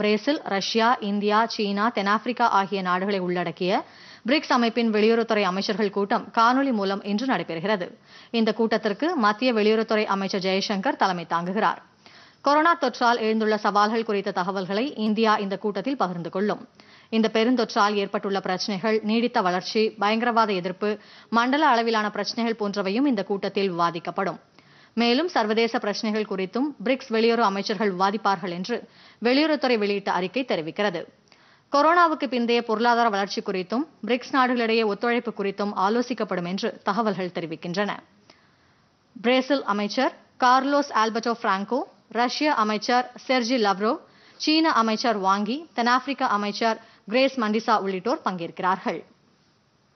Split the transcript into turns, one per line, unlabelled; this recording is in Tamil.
பிரேசில் ரஷ்யா இந்தியா சீனா தென்னாப்பிரிக்கா ஆகிய நாடுகளை உள்ளடக்கிய பிரிக்ஸ் அமைப்பின் வெளியுறவுத்துறை அமைச்சர்கள் கூட்டம் காணொலி மூலம் இன்று நடைபெறுகிறது இந்த கூட்டத்திற்கு மத்திய வெளியுறவுத்துறை அமைச்சர் ஜெயசங்கர் தலைமை தாங்குகிறார் கொரோனா தொற்றால் எழுந்துள்ள சவால்கள் குறித்த தகவல்களை இந்தியா இந்த கூட்டத்தில் பகிர்ந்து கொள்ளும் இந்த பெருந்தொற்றால் ஏற்பட்டுள்ள பிரச்சினைகள் நீடித்த வளர்ச்சி பயங்கரவாத எதிர்ப்பு மண்டல அளவிலான பிரச்சினைகள் போன்றவையும் இந்த கூட்டத்தில் விவாதிக்கப்படும் மேலும் சர்வதேச பிரச்சனைகள் குறித்தும் பிரிக்ஸ் வெளியுறவு அமைச்சர்கள் விவாதிப்பார்கள் என்று வெளியுறவுத்துறை வெளியிட்ட அறிக்கை தெரிவிக்கிறது கொரோனாவுக்கு பிந்தைய பொருளாதார வளர்ச்சி குறித்தும் பிரிக்ஸ் நாடுகளிடையே ஒத்துழைப்பு குறித்தும் ஆலோசிக்கப்படும் என்று தகவல்கள் தெரிவிக்கின்றன பிரேசில் அமைச்சர் கார்லோஸ் ஆல்பர்டோ பிராங்கோ ரஷ்ய அமைச்சர் செர்ஜி லவ்ரோ சீன அமைச்சர் வாங்கி தென்னாப்பிரிக்க அமைச்சர் கிரேஸ் மண்டிசா உள்ளிட்டோர் பங்கேற்கிறார்கள்